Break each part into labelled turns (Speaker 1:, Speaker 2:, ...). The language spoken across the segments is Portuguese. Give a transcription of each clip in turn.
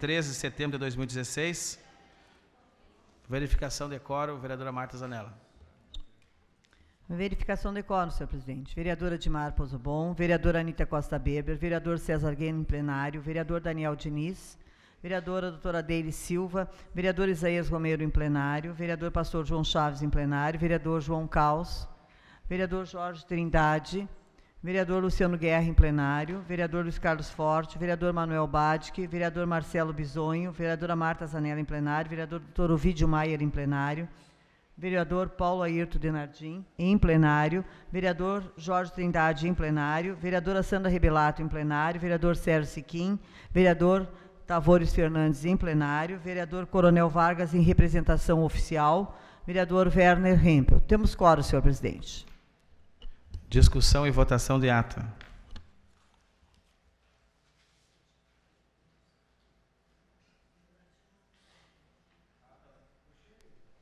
Speaker 1: 13 de setembro de 2016. Verificação de vereadora Marta Zanella.
Speaker 2: Verificação de senhor presidente. Vereadora Dimar Pozobon, vereadora Anitta Costa Beber, vereador César Gueno em plenário, vereador Daniel Diniz, vereadora doutora Deile Silva, vereador Isaías Romero em plenário, vereador pastor João Chaves em plenário, vereador João Caos, vereador Jorge Trindade, vereador Luciano Guerra em plenário, vereador Luiz Carlos Forte, vereador Manuel Badke, vereador Marcelo Bisonho, vereadora Marta Zanella em plenário, vereador Dr. Ovidio Maier em plenário, vereador Paulo Ayrton Denardim em plenário, vereador Jorge Trindade em plenário, vereadora Sandra Rebelato em plenário, vereador Sérgio Siquim, vereador Tavores Fernandes em plenário, vereador Coronel Vargas em representação oficial, vereador Werner Hempel. Temos quórum, senhor presidente.
Speaker 1: Discussão e votação de ata.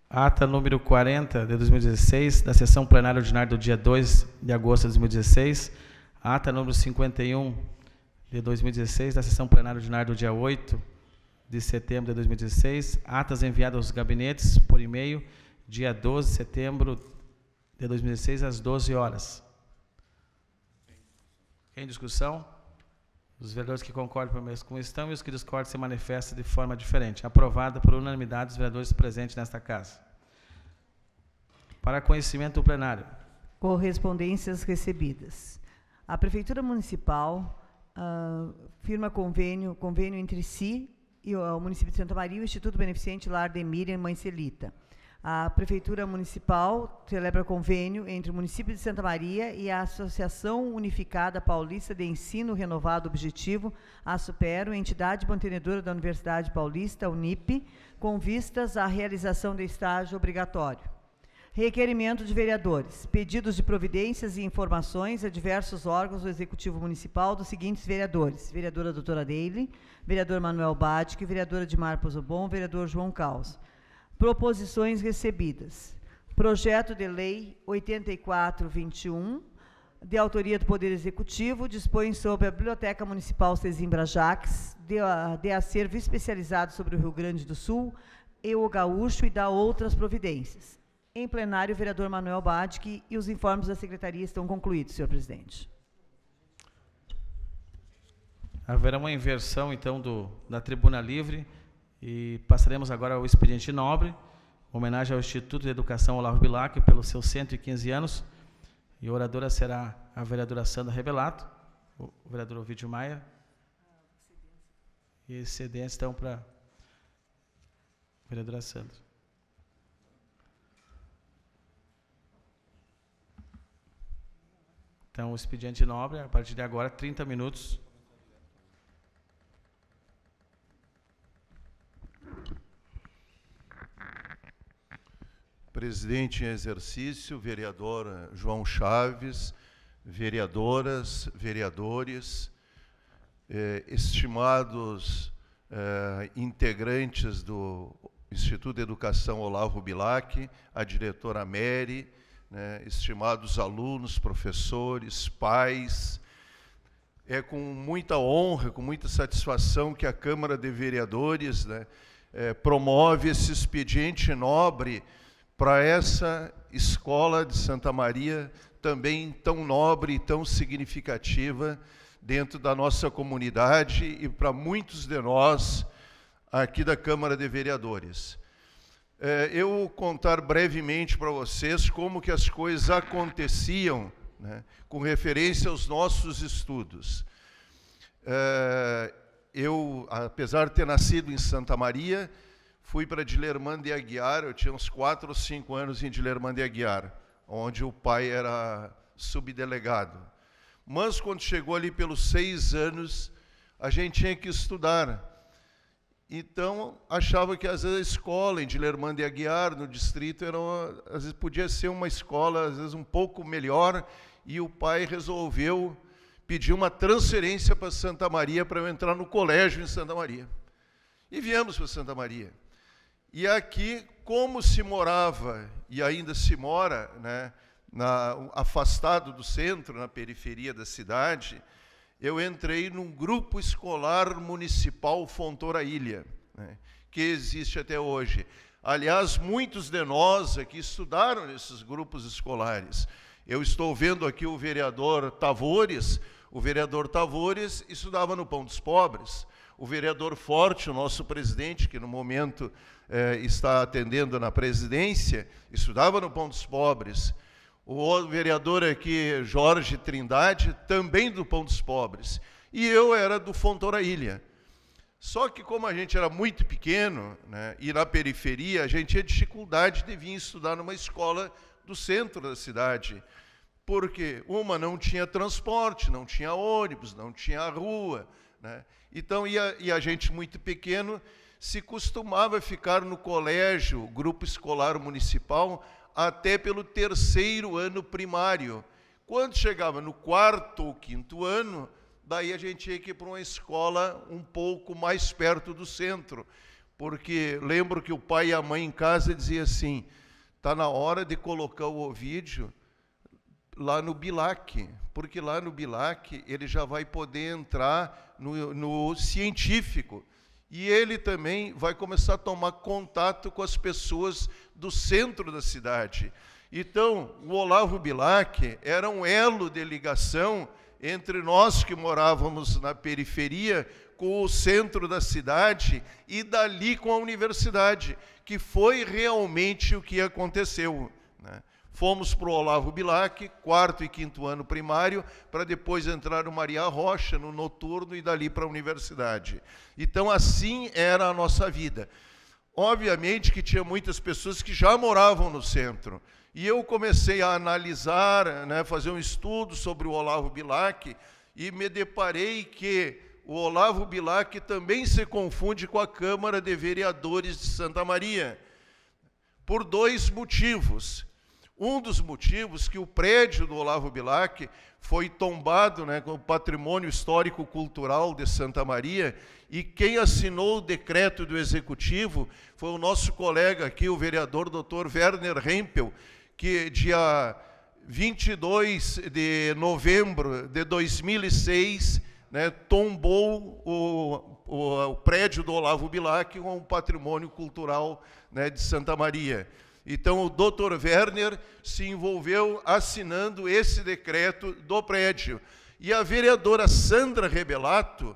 Speaker 1: Ata número 40 de 2016, da sessão plenária ordinária do dia 2 de agosto de 2016. Ata número 51 de 2016, da sessão plenária ordinária do dia 8 de setembro de 2016. Atas enviadas aos gabinetes por e-mail, dia 12 de setembro de 2016, às 12 horas. Em discussão? Os vereadores que concordam com estão e os que discordam se manifestam de forma diferente. Aprovada por unanimidade dos vereadores presentes nesta Casa. Para conhecimento do plenário.
Speaker 2: Correspondências recebidas. A Prefeitura Municipal uh, firma convênio, convênio entre si e o município de Santa Maria, o Instituto Beneficente Lar de Miriam Mãe Celita a Prefeitura Municipal celebra convênio entre o município de Santa Maria e a Associação Unificada Paulista de Ensino Renovado Objetivo, a Supero, entidade mantenedora da Universidade Paulista, UNIP, com vistas à realização do estágio obrigatório. Requerimento de vereadores. Pedidos de providências e informações a diversos órgãos do Executivo Municipal dos seguintes vereadores. Vereadora doutora Deile, vereador Manuel Batic, vereadora Dimar Pozobon, vereador João Caos. Proposições recebidas. Projeto de Lei 8421, de autoria do Poder Executivo, dispõe sobre a Biblioteca Municipal Sesimbra Jaques, de, de acervo especializado sobre o Rio Grande do Sul e o Gaúcho e dá outras providências. Em plenário, o vereador Manuel Badke e os informes da secretaria estão concluídos, senhor presidente.
Speaker 1: Haverá uma inversão, então, do, da tribuna livre. E passaremos agora ao expediente nobre, homenagem ao Instituto de Educação Olavo Bilac pelos seus 115 anos. E a oradora será a vereadora Sandra Rebelato, o vereador Ovidio Maia. E excedentes estão para a vereadora Sandra. Então, o expediente nobre, a partir de agora, 30 minutos
Speaker 3: presidente em exercício, vereadora eh, João Chaves, vereadoras, vereadores, eh, estimados eh, integrantes do Instituto de Educação Olavo Bilac, a diretora Mary, né, estimados alunos, professores, pais. É com muita honra, com muita satisfação que a Câmara de Vereadores né, eh, promove esse expediente nobre para essa escola de Santa Maria, também tão nobre e tão significativa dentro da nossa comunidade e para muitos de nós aqui da Câmara de Vereadores. É, eu contar brevemente para vocês como que as coisas aconteciam né, com referência aos nossos estudos. É, eu, apesar de ter nascido em Santa Maria, fui para Dilermand de Aguiar, eu tinha uns 4 ou 5 anos em Dilermand de Aguiar, onde o pai era subdelegado. Mas quando chegou ali pelos seis anos, a gente tinha que estudar. Então, achava que às vezes a escola em Dilermand de Aguiar, no distrito, era uma, às vezes podia ser uma escola às vezes um pouco melhor, e o pai resolveu pedir uma transferência para Santa Maria para eu entrar no colégio em Santa Maria. E viemos para Santa Maria. E aqui, como se morava e ainda se mora, né, na, afastado do centro, na periferia da cidade, eu entrei num grupo escolar municipal Fontoura Ilha, né, que existe até hoje. Aliás, muitos de nós aqui estudaram nesses grupos escolares. Eu estou vendo aqui o vereador Tavores. O vereador Tavores estudava no Pão dos Pobres o vereador Forte, o nosso presidente, que no momento eh, está atendendo na presidência, estudava no Pão dos Pobres. O vereador aqui, Jorge Trindade, também do Pão dos Pobres. E eu era do Ilha. Só que como a gente era muito pequeno né, e na periferia, a gente tinha dificuldade de vir estudar numa escola do centro da cidade. Porque uma não tinha transporte, não tinha ônibus, não tinha rua. Né? Então, e a, e a gente muito pequeno se costumava ficar no colégio, grupo escolar municipal, até pelo terceiro ano primário. Quando chegava no quarto ou quinto ano, daí a gente ia para uma escola um pouco mais perto do centro, porque lembro que o pai e a mãe em casa diziam assim: está na hora de colocar o Ovídio lá no Bilac, porque lá no Bilac ele já vai poder entrar no, no científico. E ele também vai começar a tomar contato com as pessoas do centro da cidade. Então, o Olavo Bilac era um elo de ligação entre nós que morávamos na periferia com o centro da cidade e dali com a universidade, que foi realmente o que aconteceu. Né? Fomos para o Olavo Bilac, quarto e quinto ano primário, para depois entrar no Maria Rocha, no noturno, e dali para a universidade. Então, assim era a nossa vida. Obviamente que tinha muitas pessoas que já moravam no centro. E eu comecei a analisar, né, fazer um estudo sobre o Olavo Bilac, e me deparei que o Olavo Bilac também se confunde com a Câmara de Vereadores de Santa Maria, por dois motivos um dos motivos que o prédio do Olavo Bilac foi tombado né, como patrimônio histórico-cultural de Santa Maria, e quem assinou o decreto do executivo foi o nosso colega aqui, o vereador Dr. Werner Hempel, que dia 22 de novembro de 2006 né, tombou o, o, o, prédio do Olavo Bilac como o patrimônio cultural né, de Santa Maria. Então, o Dr. Werner se envolveu assinando esse decreto do prédio. E a vereadora Sandra Rebelato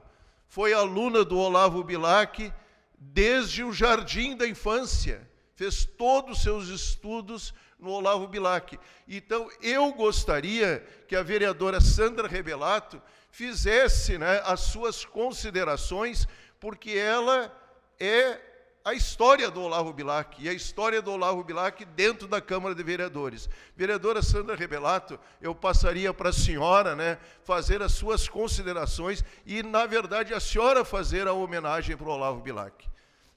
Speaker 3: foi aluna do Olavo Bilac desde o jardim da infância. Fez todos os seus estudos no Olavo Bilac. Então, eu gostaria que a vereadora Sandra Rebelato fizesse né, as suas considerações, porque ela é a história do Olavo Bilac e a história do Olavo Bilac dentro da Câmara de Vereadores. Vereadora Sandra Rebelato, eu passaria para a senhora né, fazer as suas considerações e, na verdade, a senhora fazer a homenagem para o Olavo Bilac.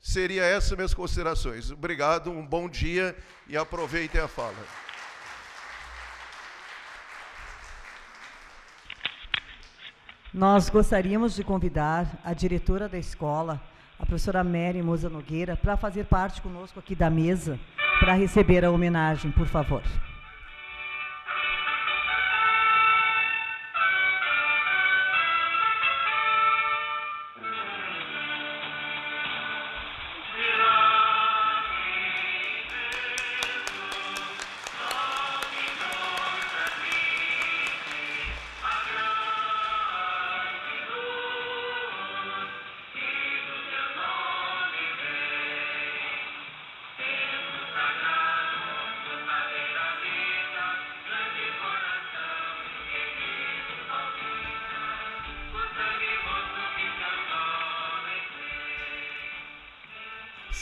Speaker 3: Seria essas minhas considerações. Obrigado, um bom dia e aproveitem a fala.
Speaker 2: Nós gostaríamos de convidar a diretora da escola, a professora Mary Moza Nogueira, para fazer parte conosco aqui da mesa, para receber a homenagem, por favor.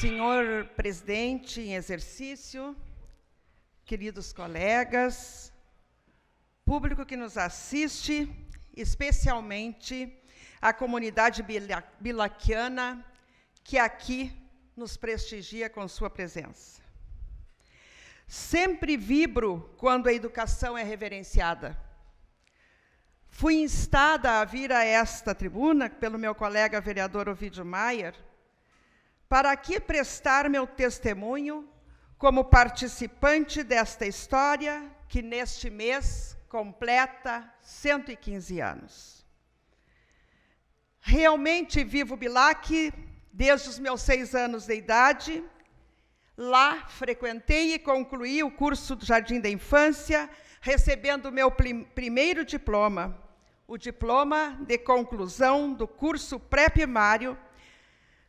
Speaker 4: Senhor presidente em exercício, queridos colegas, público que nos assiste, especialmente a comunidade bilaquiana que aqui nos prestigia com sua presença. Sempre vibro quando a educação é reverenciada. Fui instada a vir a esta tribuna pelo meu colega vereador Ovidio Maier para aqui prestar meu testemunho como participante desta história que neste mês completa 115 anos. Realmente vivo Bilac desde os meus seis anos de idade. Lá frequentei e concluí o curso do Jardim da Infância, recebendo o meu primeiro diploma, o diploma de conclusão do curso pré-primário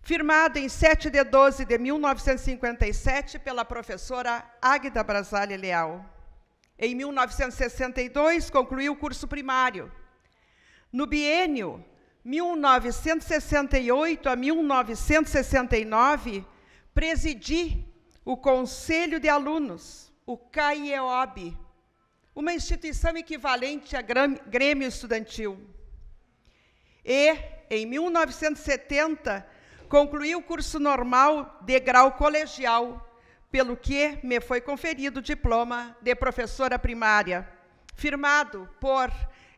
Speaker 4: firmado em 7 de 12 de 1957 pela professora Águida Brasalha Leal. Em 1962, concluiu o curso primário. No bienio 1968 a 1969, presidi o Conselho de Alunos, o CAIEOB, uma instituição equivalente a Grêmio Estudantil. E, em 1970, Concluí o curso normal de grau colegial, pelo que me foi conferido o diploma de professora primária, firmado por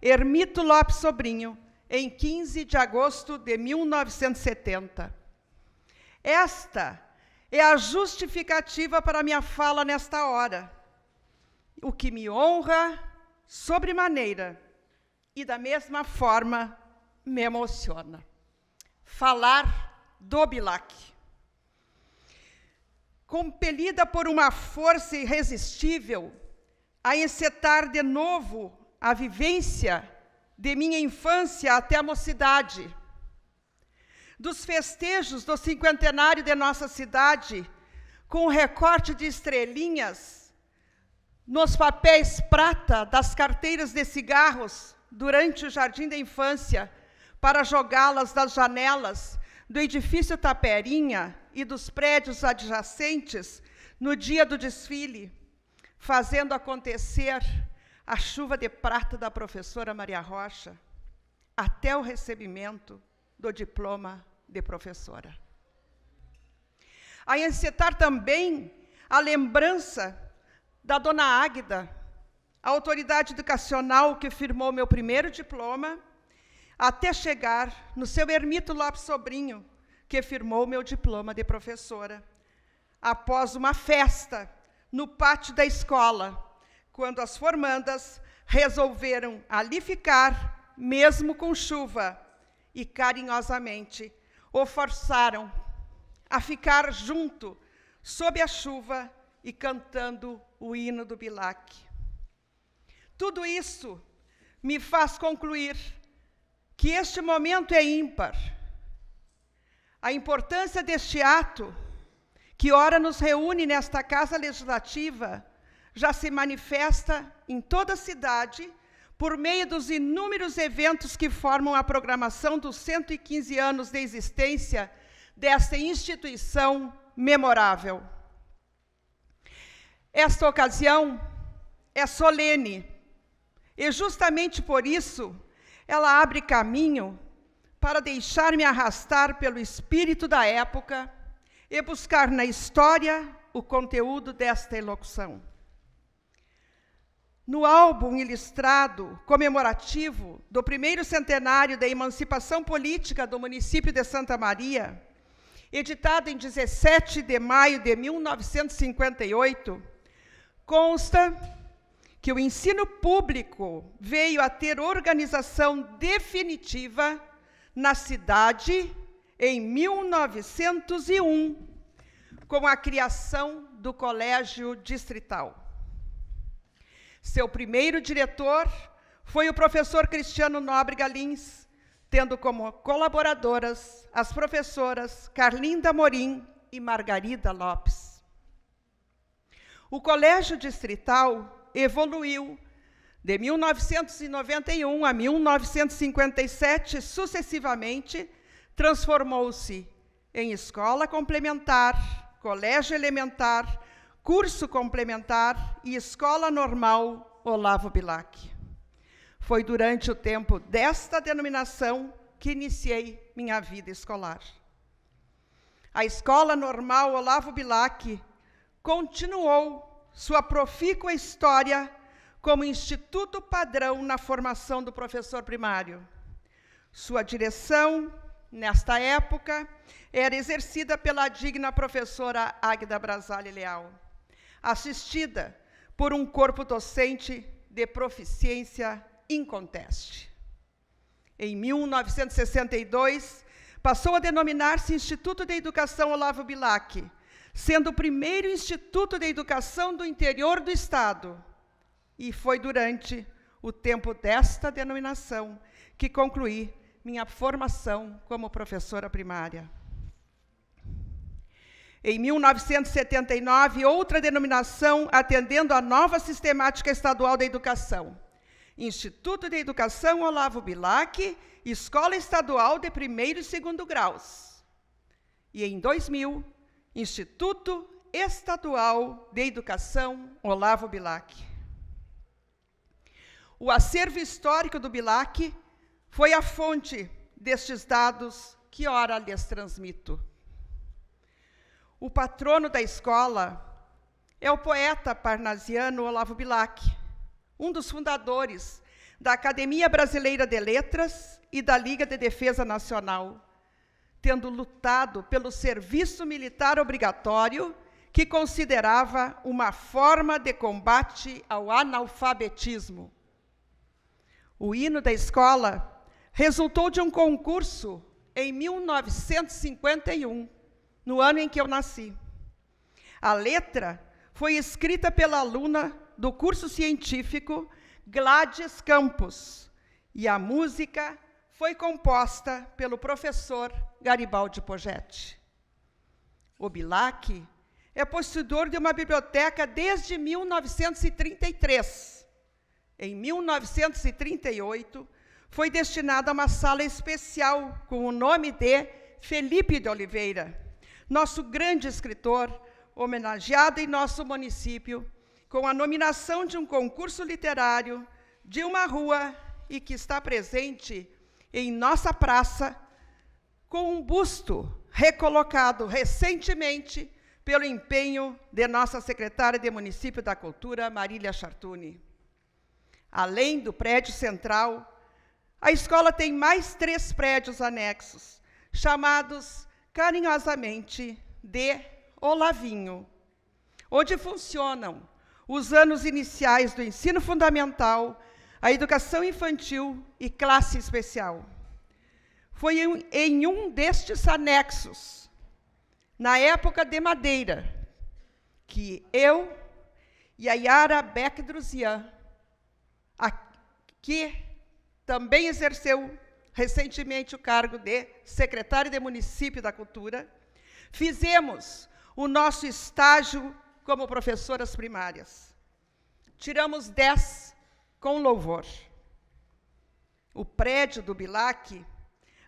Speaker 4: Ermito Lopes Sobrinho, em 15 de agosto de 1970. Esta é a justificativa para minha fala nesta hora, o que me honra sobremaneira e, da mesma forma, me emociona. Falar Bilac. Compelida por uma força irresistível a encetar de novo a vivência de minha infância até a mocidade, dos festejos do cinquentenário de nossa cidade, com recorte de estrelinhas nos papéis prata das carteiras de cigarros durante o jardim da infância, para jogá-las das janelas do edifício Taperinha e dos prédios adjacentes no dia do desfile, fazendo acontecer a chuva de prata da professora Maria Rocha até o recebimento do diploma de professora. A encetar também a lembrança da dona Águida, a autoridade educacional que firmou meu primeiro diploma até chegar no seu Ermito Lopes Sobrinho, que firmou meu diploma de professora. Após uma festa no pátio da escola, quando as formandas resolveram ali ficar, mesmo com chuva, e carinhosamente o forçaram a ficar junto, sob a chuva e cantando o hino do Bilac. Tudo isso me faz concluir que este momento é ímpar. A importância deste ato, que ora nos reúne nesta Casa Legislativa, já se manifesta em toda a cidade por meio dos inúmeros eventos que formam a programação dos 115 anos de existência desta instituição memorável. Esta ocasião é solene e, justamente por isso, ela abre caminho para deixar-me arrastar pelo espírito da época e buscar na história o conteúdo desta elocução. No álbum ilustrado comemorativo do primeiro centenário da emancipação política do município de Santa Maria, editado em 17 de maio de 1958, consta que o ensino público veio a ter organização definitiva na cidade em 1901, com a criação do Colégio Distrital. Seu primeiro diretor foi o professor Cristiano Nobre Galins, tendo como colaboradoras as professoras Carlinda Morim e Margarida Lopes. O Colégio Distrital evoluiu de 1991 a 1957, sucessivamente, transformou-se em escola complementar, colégio elementar, curso complementar e escola normal Olavo Bilac. Foi durante o tempo desta denominação que iniciei minha vida escolar. A escola normal Olavo Bilac continuou sua profícua história como instituto padrão na formação do professor primário. Sua direção, nesta época, era exercida pela digna professora Águida Brasalha Leal, assistida por um corpo docente de proficiência inconteste. Em 1962, passou a denominar-se Instituto de Educação Olavo Bilac, sendo o primeiro instituto de educação do interior do Estado. E foi durante o tempo desta denominação que concluí minha formação como professora primária. Em 1979, outra denominação atendendo à nova sistemática estadual da educação. Instituto de Educação Olavo Bilac, Escola Estadual de Primeiro e Segundo Graus. E em 2000, Instituto Estadual de Educação Olavo Bilac. O acervo histórico do Bilac foi a fonte destes dados que ora lhes transmito. O patrono da escola é o poeta parnasiano Olavo Bilac, um dos fundadores da Academia Brasileira de Letras e da Liga de Defesa Nacional tendo lutado pelo serviço militar obrigatório, que considerava uma forma de combate ao analfabetismo. O hino da escola resultou de um concurso em 1951, no ano em que eu nasci. A letra foi escrita pela aluna do curso científico Gladys Campos e a música foi composta pelo professor Garibaldi Pogetti. O Bilac é possuidor de uma biblioteca desde 1933. Em 1938, foi destinada a uma sala especial com o nome de Felipe de Oliveira, nosso grande escritor, homenageado em nosso município, com a nominação de um concurso literário de uma rua e que está presente em nossa praça com um busto recolocado recentemente pelo empenho de nossa secretária de Município da Cultura, Marília Chartuni. Além do prédio central, a escola tem mais três prédios anexos, chamados carinhosamente de Olavinho, onde funcionam os anos iniciais do ensino fundamental a educação infantil e classe especial. Foi em, em um destes anexos, na época de Madeira, que eu e a Yara Beck Druzian, que também exerceu recentemente o cargo de secretária de município da cultura, fizemos o nosso estágio como professoras primárias. Tiramos 10 com louvor. O prédio do Bilac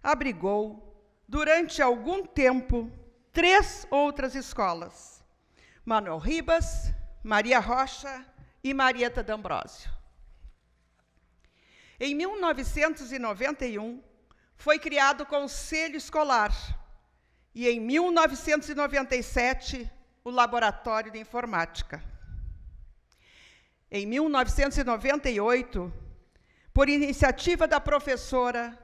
Speaker 4: abrigou, durante algum tempo, três outras escolas: Manuel Ribas, Maria Rocha e Marieta D'Ambrosio. Em 1991, foi criado o Conselho Escolar e, em 1997, o Laboratório de Informática em 1998, por iniciativa da professora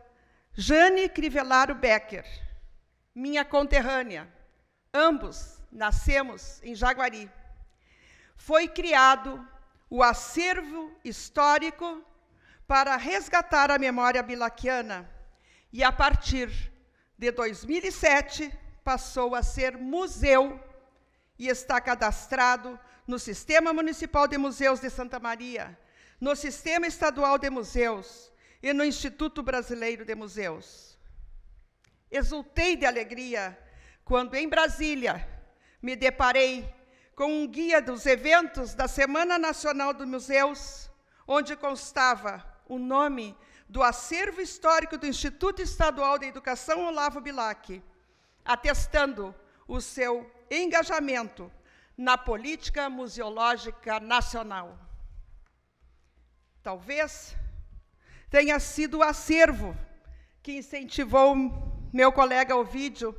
Speaker 4: Jane Crivellaro Becker, minha conterrânea. Ambos nascemos em Jaguari. Foi criado o acervo histórico para resgatar a memória bilaquiana e, a partir de 2007, passou a ser museu e está cadastrado no Sistema Municipal de Museus de Santa Maria, no Sistema Estadual de Museus e no Instituto Brasileiro de Museus. Exultei de alegria quando, em Brasília, me deparei com um guia dos eventos da Semana Nacional dos Museus, onde constava o nome do acervo histórico do Instituto Estadual de Educação Olavo Bilac, atestando o seu engajamento na política museológica nacional. Talvez tenha sido o acervo que incentivou meu colega Ovídio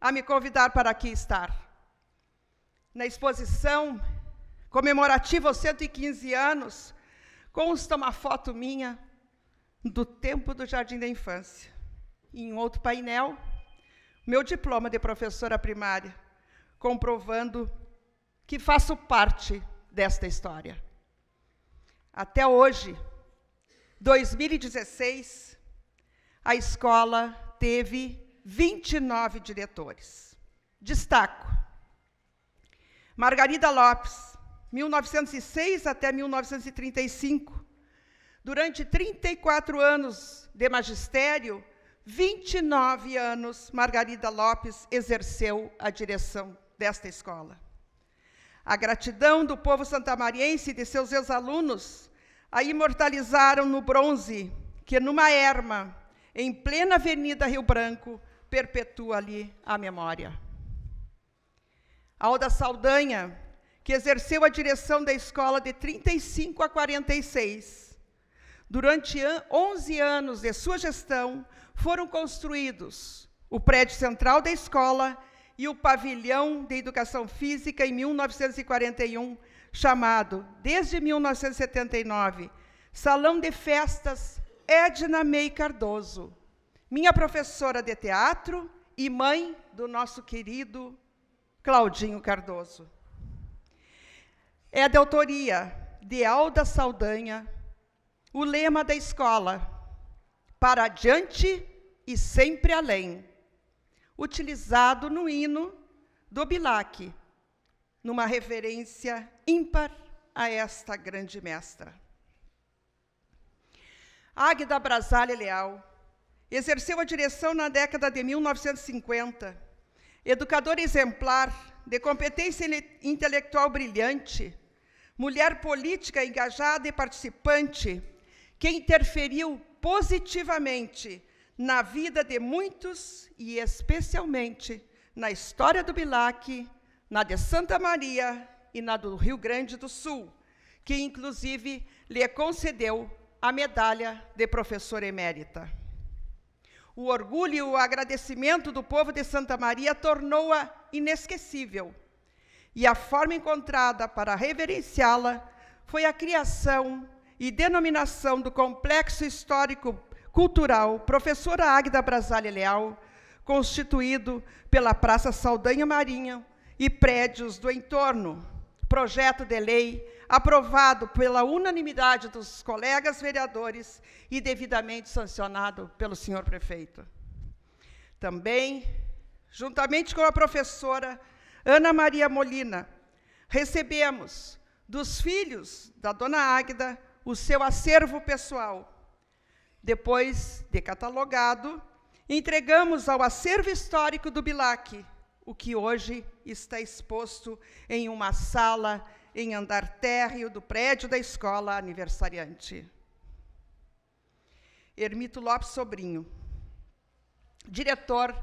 Speaker 4: a me convidar para aqui estar. Na exposição comemorativa aos 115 anos, consta uma foto minha do tempo do Jardim da Infância. E em outro painel, meu diploma de professora primária, comprovando que faço parte desta história. Até hoje, 2016, a escola teve 29 diretores. Destaco: Margarida Lopes, 1906 até 1935. Durante 34 anos de magistério, 29 anos, Margarida Lopes exerceu a direção desta escola. A gratidão do povo santamariense e de seus ex-alunos a imortalizaram no bronze que, numa erma, em plena Avenida Rio Branco, perpetua ali a memória. Alda Saldanha, que exerceu a direção da escola de 35 a 46. Durante 11 anos de sua gestão, foram construídos o prédio central da escola e o pavilhão de educação física em 1941, chamado, desde 1979, Salão de Festas Edna May Cardoso, minha professora de teatro e mãe do nosso querido Claudinho Cardoso. É de autoria de Alda Saldanha, o lema da escola: para adiante e sempre além utilizado no hino do Bilac, numa reverência ímpar a esta grande mestra. Águida Brasalha Leal exerceu a direção na década de 1950, educadora exemplar, de competência intelectual brilhante, mulher política engajada e participante, que interferiu positivamente na vida de muitos e especialmente na história do Bilac, na de Santa Maria e na do Rio Grande do Sul, que inclusive lhe concedeu a medalha de professor emérita. O orgulho e o agradecimento do povo de Santa Maria tornou-a inesquecível. E a forma encontrada para reverenciá-la foi a criação e denominação do complexo histórico cultural, professora Águida Brasalha Leal, constituído pela Praça Saldanha Marinha e prédios do entorno. Projeto de lei aprovado pela unanimidade dos colegas vereadores e devidamente sancionado pelo senhor prefeito. Também, juntamente com a professora Ana Maria Molina, recebemos dos filhos da dona Águida o seu acervo pessoal, depois de catalogado, entregamos ao acervo histórico do Bilac, o que hoje está exposto em uma sala em andar térreo do prédio da escola aniversariante. Ermito Lopes Sobrinho, diretor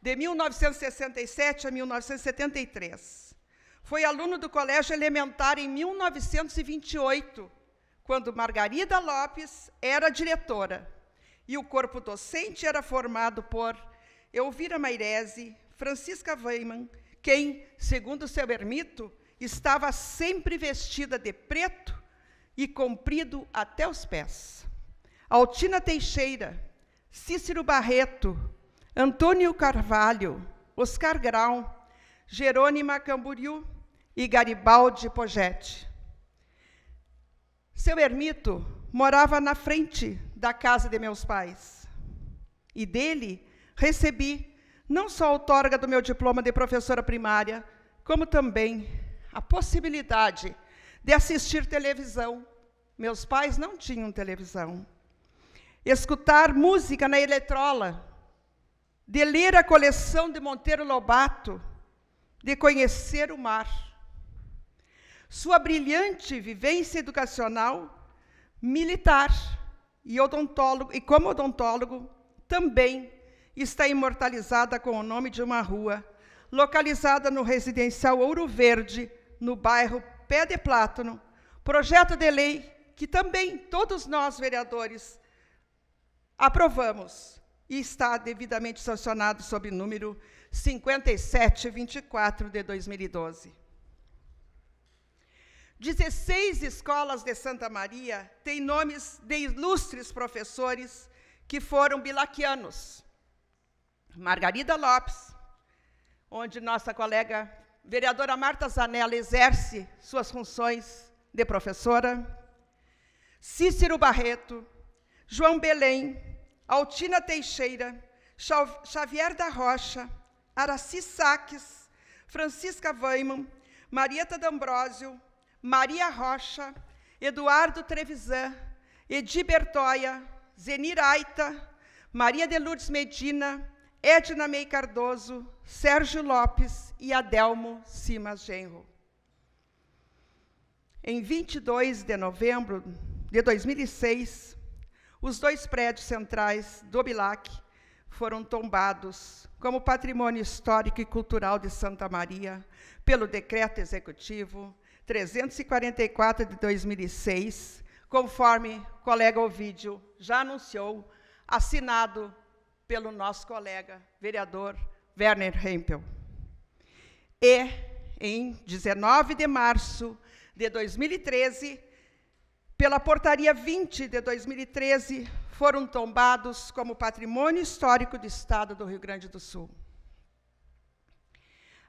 Speaker 4: de 1967 a 1973. Foi aluno do Colégio Elementar em 1928 quando Margarida Lopes era diretora e o corpo docente era formado por Elvira Mairese, Francisca Weiman, quem, segundo seu ermito, estava sempre vestida de preto e comprido até os pés. Altina Teixeira, Cícero Barreto, Antônio Carvalho, Oscar Grau, Jerônima Camboriú e Garibaldi Poggetti. Seu ermito morava na frente da casa de meus pais. E dele recebi não só a outorga do meu diploma de professora primária, como também a possibilidade de assistir televisão. Meus pais não tinham televisão. Escutar música na eletrola, de ler a coleção de Monteiro Lobato, de conhecer o mar sua brilhante vivência educacional, militar e odontólogo e como odontólogo também está imortalizada com o nome de uma rua localizada no residencial Ouro Verde, no bairro Pé de Plátano, projeto de lei que também todos nós vereadores aprovamos e está devidamente sancionado sob número 5724 de 2012. 16 escolas de Santa Maria têm nomes de ilustres professores que foram bilaquianos. Margarida Lopes, onde nossa colega vereadora Marta Zanella exerce suas funções de professora, Cícero Barreto, João Belém, Altina Teixeira, Xavier da Rocha, Araci Saques, Francisca Weiman, Marieta D'Ambrosio, Maria Rocha, Eduardo Trevisan, Edi Bertoia, Zenir Aita, Maria de Lourdes Medina, Edna Mei Cardoso, Sérgio Lopes e Adelmo Simas Genro. Em 22 de novembro de 2006, os dois prédios centrais do Bilac foram tombados como patrimônio histórico e cultural de Santa Maria pelo decreto executivo 344 de 2006, conforme o colega Ovidio já anunciou, assinado pelo nosso colega vereador Werner Hempel. E, em 19 de março de 2013, pela portaria 20 de 2013, foram tombados como patrimônio histórico do Estado do Rio Grande do Sul.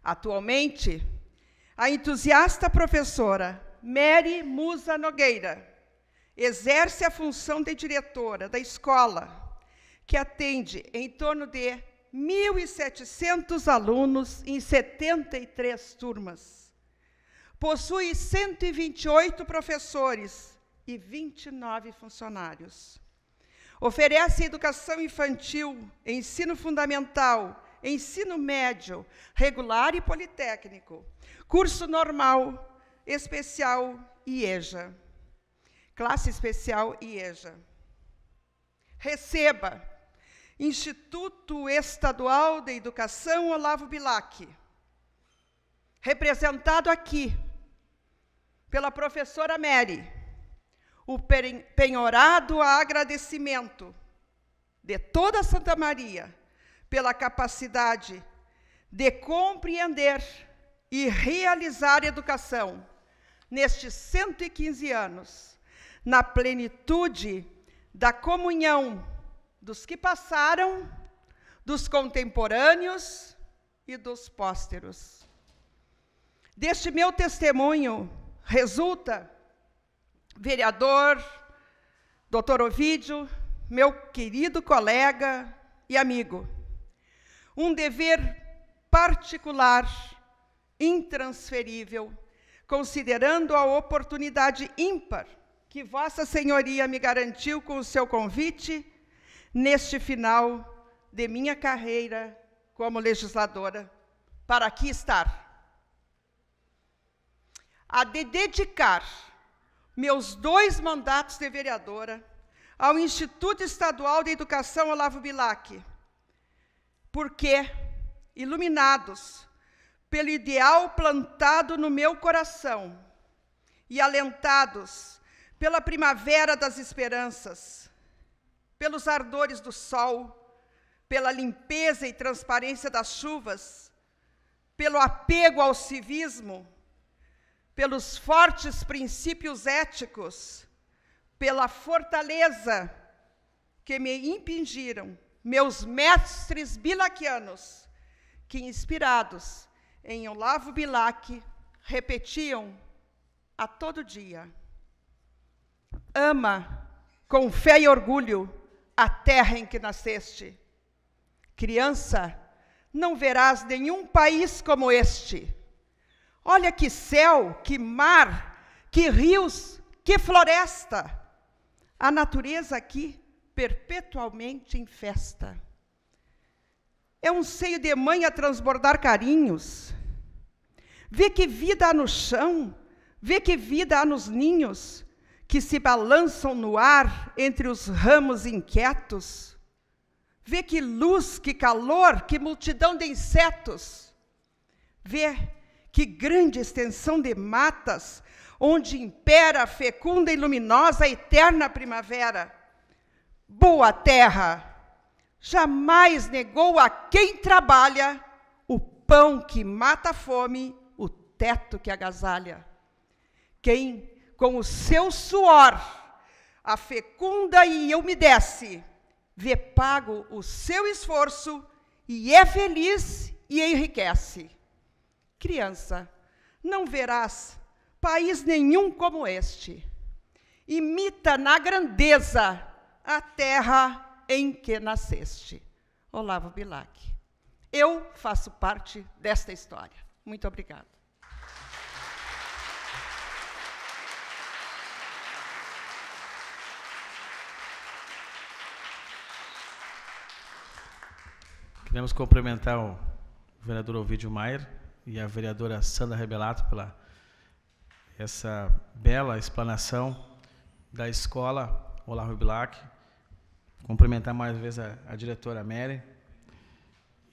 Speaker 4: Atualmente, a entusiasta professora Mary Musa Nogueira exerce a função de diretora da escola, que atende em torno de 1.700 alunos em 73 turmas. Possui 128 professores e 29 funcionários. Oferece educação infantil, ensino fundamental ensino médio, regular e politécnico, curso normal, especial e EJA, classe especial e EJA. Receba, Instituto Estadual de Educação Olavo Bilac, representado aqui pela professora Mary, o penhorado a agradecimento de toda Santa Maria pela capacidade de compreender e realizar educação nestes 115 anos, na plenitude da comunhão dos que passaram, dos contemporâneos e dos pósteros. Deste meu testemunho resulta, vereador, doutor Ovídio, meu querido colega e amigo, um dever particular, intransferível, considerando a oportunidade ímpar que Vossa Senhoria me garantiu com o seu convite neste final de minha carreira como legisladora, para aqui estar. A de dedicar meus dois mandatos de vereadora ao Instituto Estadual de Educação Olavo Bilac, porque, iluminados pelo ideal plantado no meu coração e alentados pela primavera das esperanças, pelos ardores do sol, pela limpeza e transparência das chuvas, pelo apego ao civismo, pelos fortes princípios éticos, pela fortaleza que me impingiram meus mestres bilaquianos, que inspirados em Olavo Bilac, repetiam a todo dia: Ama com fé e orgulho a terra em que nasceste. Criança, não verás nenhum país como este. Olha que céu, que mar, que rios, que floresta. A natureza aqui perpetualmente em festa. É um seio de mãe a transbordar carinhos. Vê que vida há no chão, vê que vida há nos ninhos, que se balançam no ar entre os ramos inquietos. Vê que luz, que calor, que multidão de insetos. Vê que grande extensão de matas, onde impera a fecunda e luminosa a eterna primavera boa terra, jamais negou a quem trabalha o pão que mata a fome, o teto que agasalha. Quem com o seu suor a fecunda e umedece, vê pago o seu esforço e é feliz e enriquece. Criança, não verás país nenhum como este. Imita na grandeza a terra em que nasceste. Olavo Bilac. Eu faço parte desta história. Muito obrigada.
Speaker 1: Queremos cumprimentar o vereador Ovidio Maier e a vereadora Sandra Rebelato pela essa bela explanação da escola Olavo Bilac, Cumprimentar mais uma vez a, a diretora Mary,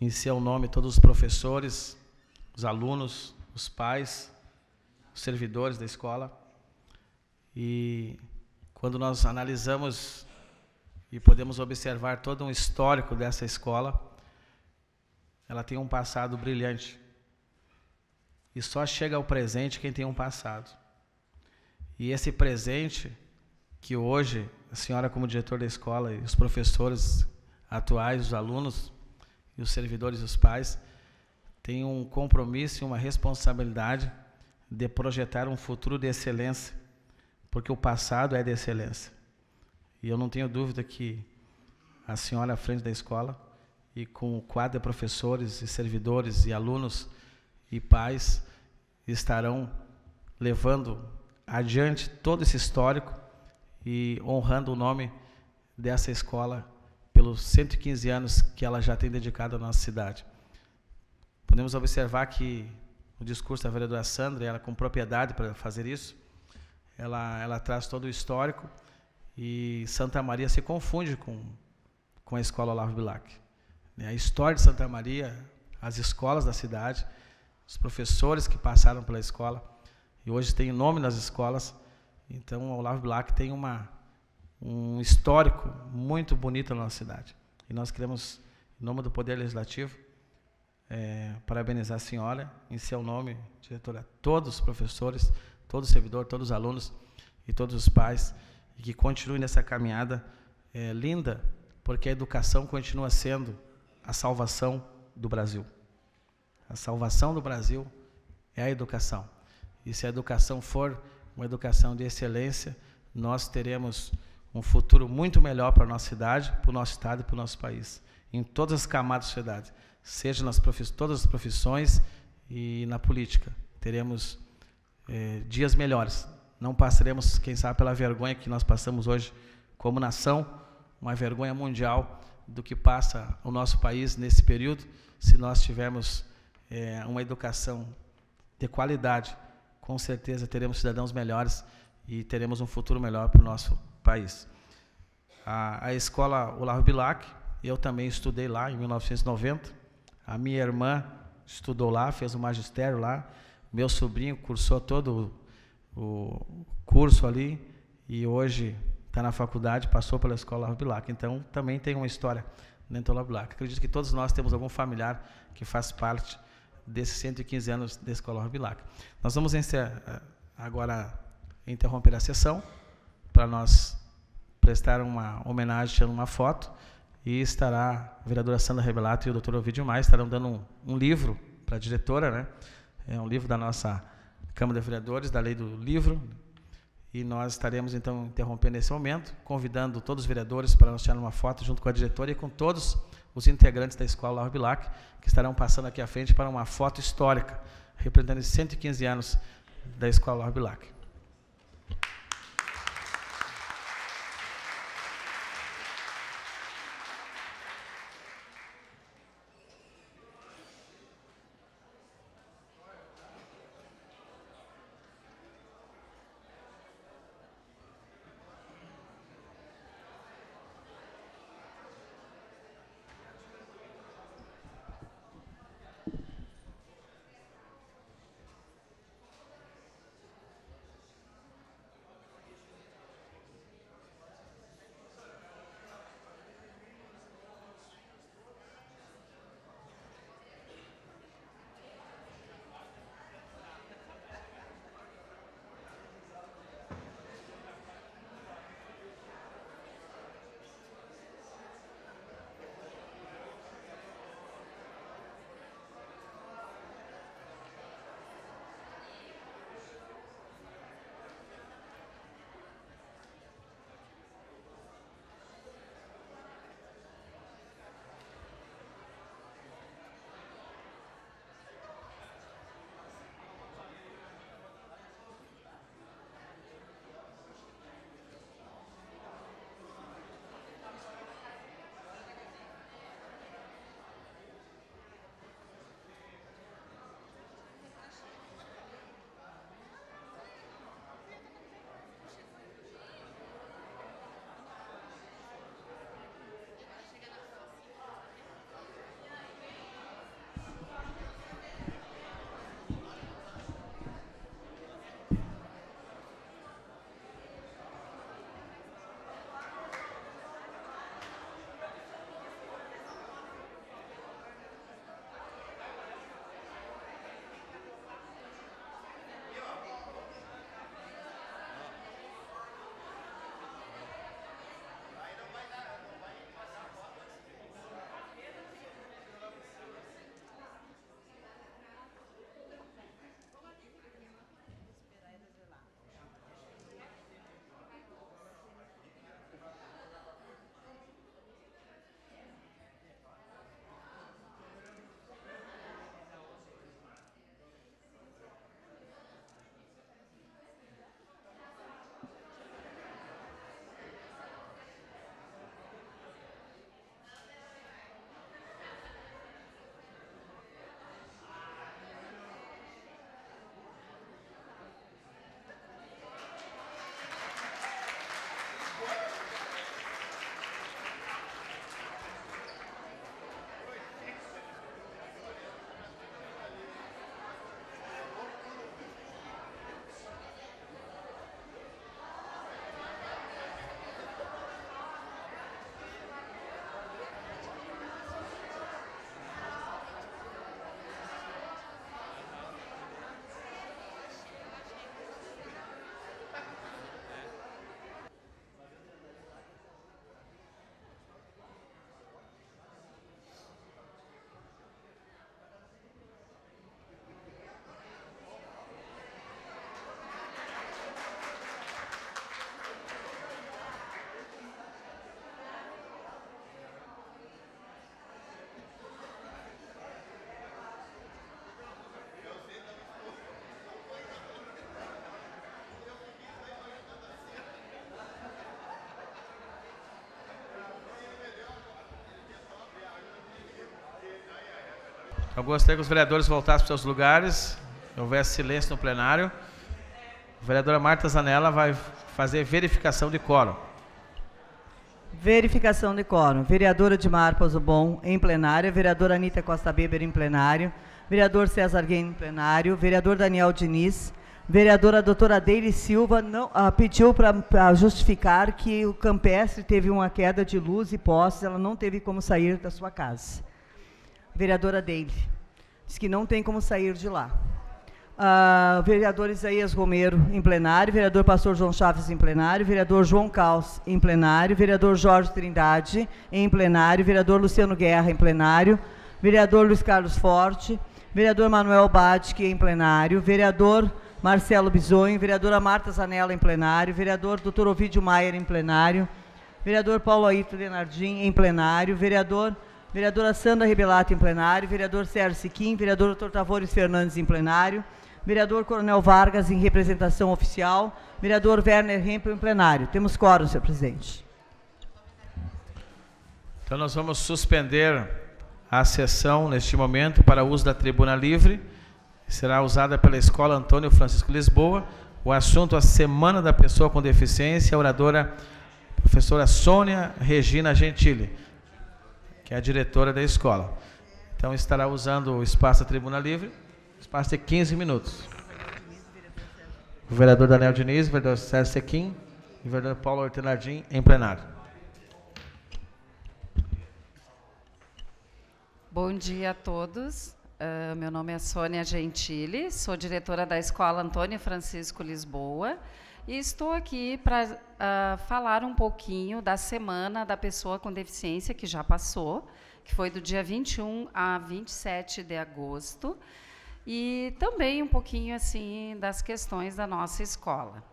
Speaker 1: em seu nome todos os professores, os alunos, os pais, os servidores da escola. E quando nós analisamos e podemos observar todo um histórico dessa escola, ela tem um passado brilhante. E só chega ao presente quem tem um passado. E esse presente que hoje a senhora como diretor da escola e os professores atuais, os alunos e os servidores e os pais têm um compromisso e uma responsabilidade de projetar um futuro de excelência, porque o passado é de excelência. E eu não tenho dúvida que a senhora à frente da escola e com o quadro de professores e servidores e alunos e pais estarão levando adiante todo esse histórico e honrando o nome dessa escola pelos 115 anos que ela já tem dedicado à nossa cidade. Podemos observar que o discurso da vereadora Sandra, ela com propriedade para fazer isso, ela, ela traz todo o histórico e Santa Maria se confunde com, com a escola Olavo Bilac. Né? A história de Santa Maria, as escolas da cidade, os professores que passaram pela escola e hoje têm nome nas escolas, então, o Olavo Bilac tem uma, um histórico muito bonito na nossa cidade. E nós queremos, em nome do Poder Legislativo, é, parabenizar a senhora, em seu nome, diretora, todos os professores, todo o servidor, todos os alunos e todos os pais, e que continuem nessa caminhada é, linda, porque a educação continua sendo a salvação do Brasil. A salvação do Brasil é a educação. E se a educação for uma educação de excelência, nós teremos um futuro muito melhor para a nossa cidade, para o nosso estado e para o nosso país, em todas as camadas da sociedade, seja nas todas as profissões e na política. Teremos eh, dias melhores. Não passaremos, quem sabe, pela vergonha que nós passamos hoje como nação, uma vergonha mundial do que passa o nosso país nesse período, se nós tivermos eh, uma educação de qualidade com certeza teremos cidadãos melhores e teremos um futuro melhor para o nosso país. A, a escola Olavo Bilac, eu também estudei lá em 1990. A minha irmã estudou lá, fez o um magistério lá. Meu sobrinho cursou todo o, o curso ali e hoje está na faculdade, passou pela escola Olavo Bilac. Então também tem uma história dentro do Olavo Bilac. Acredito que todos nós temos algum familiar que faz parte desses 115 anos da Escola Orbilac. Nós vamos eh, agora interromper a sessão para nós prestar uma homenagem, tirando uma foto, e estará a vereadora Sandra Rebelato e o doutor Ovidio Mais estarão dando um, um livro para a diretora, né? É um livro da nossa Câmara de Vereadores, da Lei do Livro, e nós estaremos então interrompendo esse momento, convidando todos os vereadores para nos tirar uma foto junto com a diretora e com todos os integrantes da escola Laura Bilac, que estarão passando aqui à frente para uma foto histórica, representando os 115 anos da escola Laura Bilac. Eu gostaria que os vereadores voltassem para seus lugares, houvesse silêncio no plenário. A vereadora Marta Zanella vai fazer verificação de quórum.
Speaker 2: Verificação de quórum. Vereadora de Edmar Bom em plenário. Vereadora Anitta Costa Beber, em plenário. Vereador César Guim, em plenário. Vereador Daniel Diniz. Vereadora doutora Deire Silva não, ah, pediu para justificar que o campestre teve uma queda de luz e postes, ela não teve como sair da sua casa vereadora Deile. Diz que não tem como sair de lá. Uh, vereador Isaías Romero, em plenário. Vereador Pastor João Chaves, em plenário. Vereador João Caos, em plenário. Vereador Jorge Trindade, em plenário. Vereador Luciano Guerra, em plenário. Vereador Luiz Carlos Forte. Vereador Manuel Badke, em plenário. Vereador Marcelo Bisonho. Vereadora Marta Zanella, em plenário. Vereador Dr. Ovidio Maier, em plenário. Vereador Paulo Aito Leonardim, em plenário. Vereador vereadora Sandra Rebelato em plenário, vereador Sérgio Siquim, vereador Dr. Tavores Fernandes em plenário, vereador Coronel Vargas em representação oficial, vereador Werner Hempel em plenário. Temos quórum, senhor presidente.
Speaker 1: Então nós vamos suspender a sessão neste momento para uso da tribuna livre. Será usada pela Escola Antônio Francisco Lisboa. O assunto a Semana da Pessoa com Deficiência, a oradora professora Sônia Regina Gentili que é a diretora da escola. Então estará usando o espaço da tribuna livre, espaço de é 15 minutos. O vereador Daniel Diniz, o vereador Sérgio Sequim e o vereador Paulo Ortenardim em plenário.
Speaker 5: Bom dia a todos. Uh, meu nome é Sônia Gentili, sou diretora da Escola Antônio Francisco Lisboa. E estou aqui para uh, ah, falar um pouquinho da Semana da Pessoa com Deficiência, que já passou, que foi do dia 21 a 27 de agosto, e também um pouquinho assim das questões da nossa escola.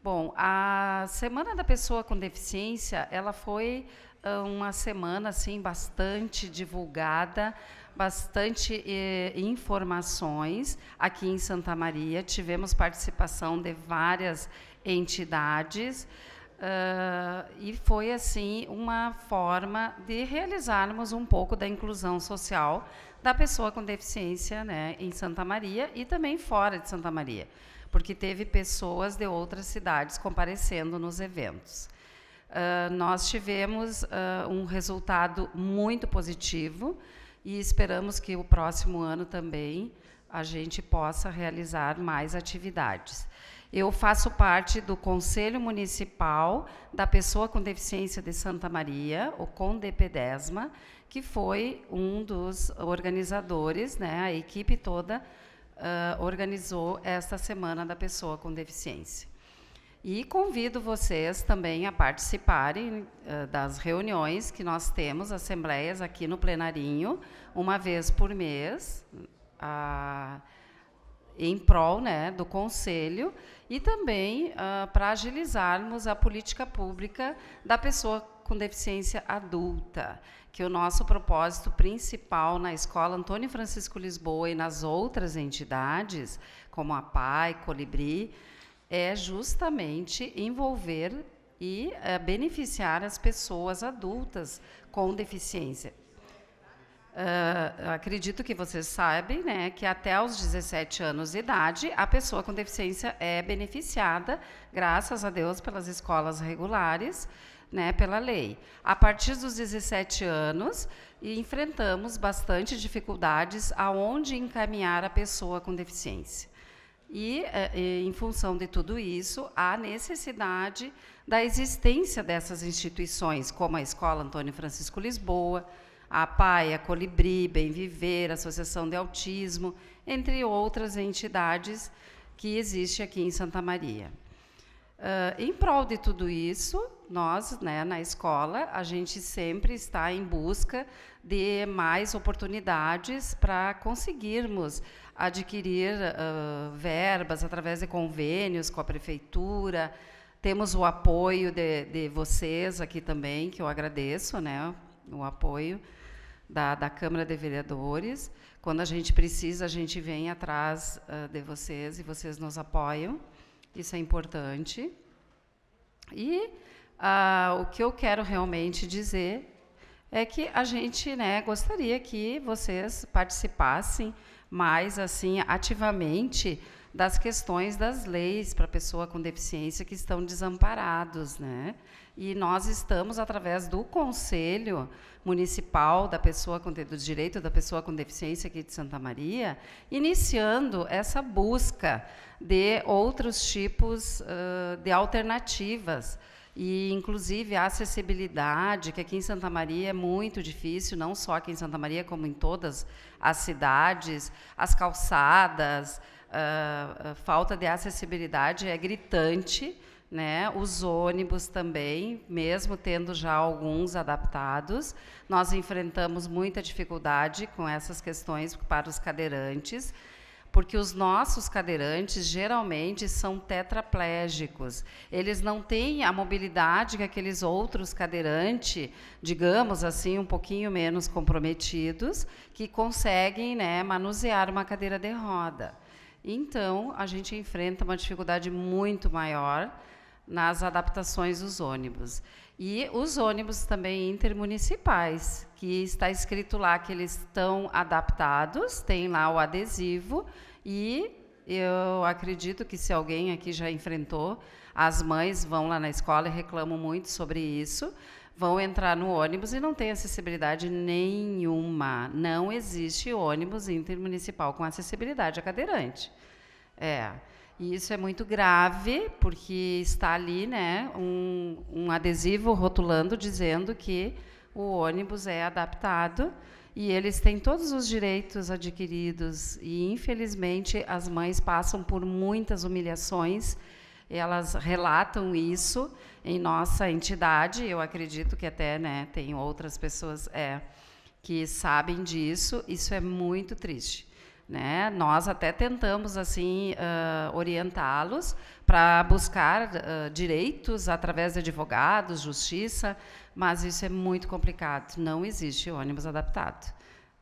Speaker 5: Bom, a Semana da Pessoa com Deficiência, ela foi ah, uma semana assim bastante divulgada, bastante eh, informações aqui em Santa Maria. Tivemos participação de várias entidades. Uh, e foi assim uma forma de realizarmos um pouco da inclusão social da pessoa com deficiência né, em Santa Maria e também fora de Santa Maria, porque teve pessoas de outras cidades comparecendo nos eventos. Uh, nós tivemos uh, um resultado muito positivo e esperamos que o próximo ano também a gente possa realizar mais atividades. Eu faço parte do Conselho Municipal da Pessoa com Deficiência de Santa Maria, o CONDEPEDESMA, que foi um dos organizadores, né, a equipe toda uh, organizou esta Semana da Pessoa com Deficiência. E convido vocês também a participarem uh, das reuniões que nós temos, assembleias aqui no plenarinho, uma vez por mês, uh, em prol né, do Conselho, e também uh, ah, para agilizarmos a política pública da pessoa com deficiência adulta, que o nosso propósito principal na escola Antônio Francisco Lisboa e nas outras entidades, como a PAI, Colibri, é justamente envolver e é, beneficiar as pessoas adultas com deficiência. Uh, acredito que vocês sabem né, que até os 17 anos de idade, a pessoa com deficiência é beneficiada, graças a Deus, pelas escolas regulares, né, pela lei. A partir dos 17 anos, enfrentamos bastante dificuldades aonde encaminhar a pessoa com deficiência. É, e, em função de tudo isso, há necessidade da existência dessas instituições, como a Escola Antônio Francisco Lisboa, a PAIA, a Colibri, Bem Viver, a Associação de Autismo, entre outras entidades que existe aqui em Santa Maria. Uh, em prol de tudo isso, nós, né, na escola, a gente sempre está em busca de mais oportunidades para conseguirmos adquirir uh, verbas através de convênios com a prefeitura. Temos o apoio de, de vocês aqui também, que eu agradeço, né, o apoio da, da Câmara de Vereadores. Quando a gente precisa, a gente vem atrás uh, de vocês e vocês nos apoiam. Isso é importante. E ah, o que eu quero realmente dizer é que a gente né, gostaria que vocês participassem mais assim ativamente das questões das leis para pessoa com deficiência que estão desamparados, né? E nós estamos, através do Conselho Municipal da Pessoa com do Direito da Pessoa com Deficiência aqui de Santa Maria, iniciando essa busca de outros tipos uh, de alternativas. E, inclusive, a acessibilidade, que aqui em Santa Maria é muito difícil, não só aqui em Santa Maria, como em todas as cidades, as calçadas, uh, a falta de acessibilidade é gritante né? Os ônibus também, mesmo tendo já alguns adaptados, nós enfrentamos muita dificuldade com essas questões para os cadeirantes, porque os nossos cadeirantes geralmente são tetraplégicos. Eles não têm a mobilidade que aqueles outros cadeirantes, digamos assim, um pouquinho menos comprometidos, que conseguem, né, manusear uma cadeira de roda. Então, a gente enfrenta uma dificuldade muito maior nas adaptações dos ônibus. E os ônibus também intermunicipais, que está escrito lá que eles estão adaptados, tem lá o adesivo, e eu acredito que se alguém aqui já enfrentou, as mães vão lá na escola e reclamam muito sobre isso, vão entrar no ônibus e não tem acessibilidade nenhuma. Não existe ônibus intermunicipal com acessibilidade a cadeirante. É. E isso é muito grave, porque está ali né, um, um adesivo rotulando dizendo que o ônibus é adaptado e eles têm todos os direitos adquiridos. E, infelizmente, as mães passam por muitas humilhações elas relatam isso em nossa entidade. Eu acredito que até né, tem outras pessoas é, que sabem disso. Isso é muito triste. Né? Nós até tentamos assim uh, orientá-los para buscar uh, direitos através de advogados, justiça, mas isso é muito complicado. Não existe ônibus adaptado.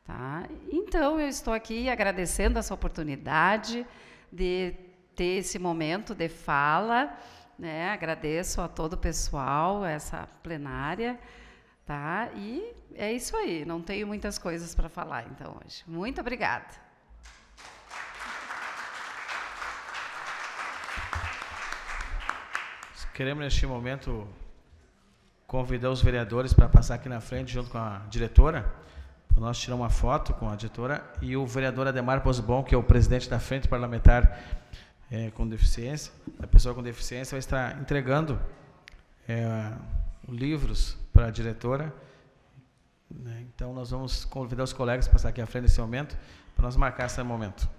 Speaker 5: Tá? Então eu estou aqui agradecendo essa oportunidade de ter esse momento de fala. Né? Agradeço a todo o pessoal essa plenária. Tá? E é isso aí, não tenho muitas coisas para falar então hoje. Muito obrigada.
Speaker 1: queremos, neste momento, convidar os vereadores para passar aqui na frente, junto com a diretora, para nós tirar uma foto com a diretora, e o vereador Ademar Posbon, que é o presidente da Frente Parlamentar é, com Deficiência, a pessoa com deficiência, vai estar entregando é, livros para a diretora. Né? Então, nós vamos convidar os colegas para passar aqui à frente nesse momento, para nós marcar esse momento.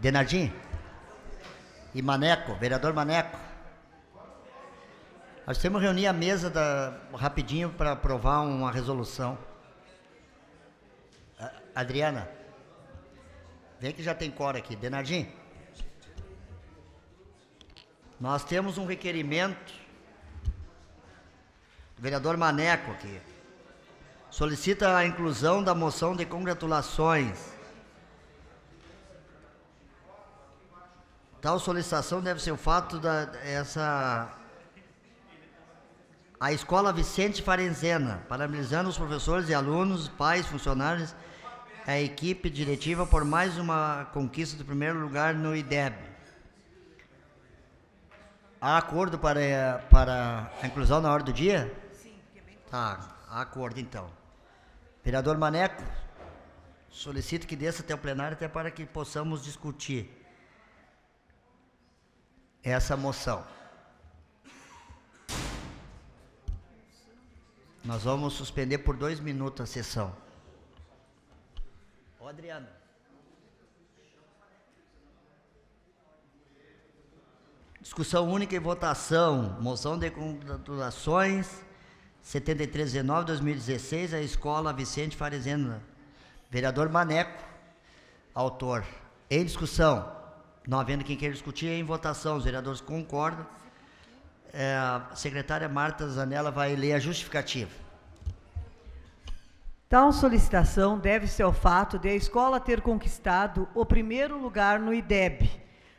Speaker 6: Denardim e Maneco, vereador Maneco. Nós temos reunir a mesa da, rapidinho para aprovar uma resolução. Adriana, vem que já tem cora aqui. Denardim, nós temos um requerimento vereador Maneco aqui. Solicita a inclusão da moção de congratulações Tal solicitação deve ser o fato da essa a Escola Vicente Farenzena, parabenizando os professores e alunos, pais, funcionários, a equipe diretiva por mais uma conquista do primeiro lugar no IDEB. Há acordo para, para a inclusão na hora do dia? Sim, é bem Tá, há acordo então. Vereador Maneco, solicito que desça até o plenário até para que possamos discutir essa moção. Nós vamos suspender por dois minutos a sessão. Ô, Adriano. Discussão única e votação. Moção de congratulações 7319-2016 à Escola Vicente Farezenda. Vereador Maneco, autor. Em discussão. Não havendo quem queira discutir, é em votação. Os vereadores concordam. É, a secretária Marta Zanella vai ler a justificativa.
Speaker 2: Tal solicitação deve-se ao fato de a escola ter conquistado o primeiro lugar no IDEB,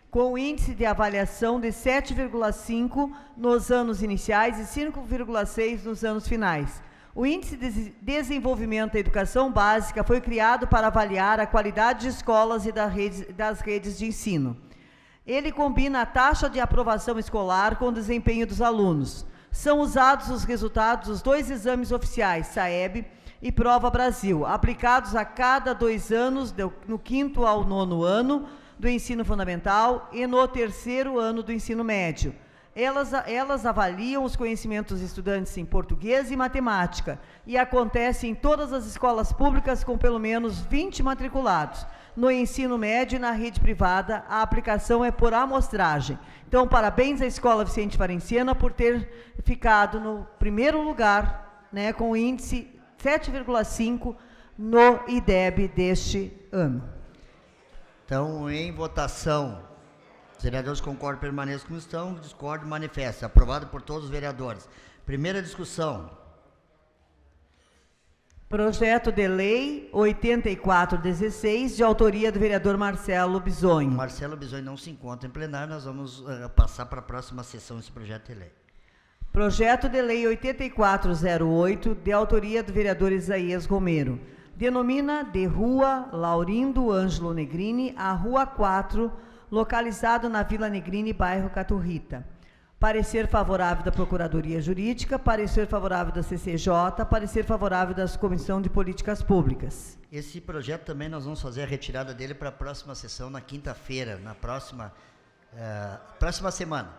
Speaker 2: com índice de avaliação de 7,5 nos anos iniciais e 5,6 nos anos finais o Índice de Desenvolvimento da Educação Básica foi criado para avaliar a qualidade de escolas e das redes de ensino. Ele combina a taxa de aprovação escolar com o desempenho dos alunos. São usados os resultados dos dois exames oficiais, SAEB e Prova Brasil, aplicados a cada dois anos, no quinto ao nono ano do ensino fundamental e no terceiro ano do ensino médio elas, elas avaliam os conhecimentos dos estudantes em português e matemática, e acontece em todas as escolas públicas com pelo menos 20 matriculados. No ensino médio e na rede privada, a aplicação é por amostragem. Então, parabéns à Escola Vicente Varenciana por ter ficado no primeiro lugar, né, com o índice 7,5 no IDEB deste ano.
Speaker 6: Então, em votação, os vereadores concordam, permaneçam como estão. Discordo, manifesta. Aprovado por todos os vereadores. Primeira discussão. Projeto de Lei
Speaker 2: 8416, de autoria do vereador Marcelo Bisonho.
Speaker 6: Marcelo Bisonho não se encontra em plenário, nós vamos uh, passar para a próxima sessão esse projeto de lei.
Speaker 2: Projeto de Lei 8408, de autoria do vereador Isaías Romero. Denomina de Rua Laurindo Ângelo Negrini a Rua 4, localizado na Vila Negrini, bairro Caturrita. Parecer favorável da Procuradoria Jurídica, parecer favorável da CCJ, parecer favorável da Comissão de Políticas Públicas.
Speaker 6: Esse projeto também nós vamos fazer a retirada dele para a próxima sessão, na quinta-feira, na próxima, uh, próxima semana.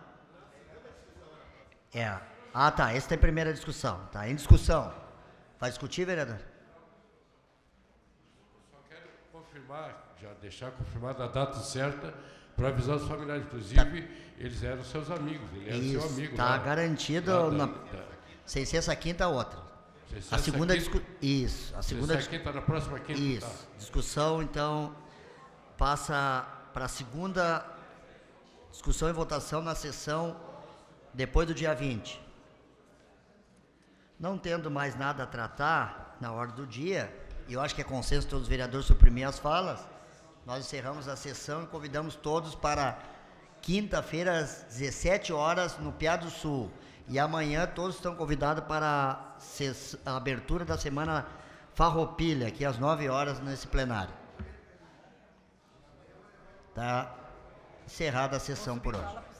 Speaker 6: É. Ah, tá. Esta é a primeira discussão. Tá em discussão. Vai discutir, vereador?
Speaker 5: Só quero confirmar, já deixar confirmada a data certa para avisar os familiares. Inclusive, tá. eles eram seus amigos, ele era Isso, seu amigo. Tá né? garantido. Lá, tá, na, na, tá,
Speaker 6: tá. sem ser essa quinta, outra. Sem a segunda quinta, Isso. A segunda quinta, na próxima quinta. Isso. Tá. Discussão, então, passa para a segunda discussão e votação na sessão depois do dia 20. Não tendo mais nada a tratar na hora do dia, e eu acho que é consenso todos os vereadores suprimir as falas, nós encerramos a sessão e convidamos todos para quinta-feira, às 17 horas, no Piá do Sul. E amanhã todos estão convidados para a abertura da semana Farroupilha, aqui às 9 horas, nesse plenário. Tá encerrada a sessão por hoje.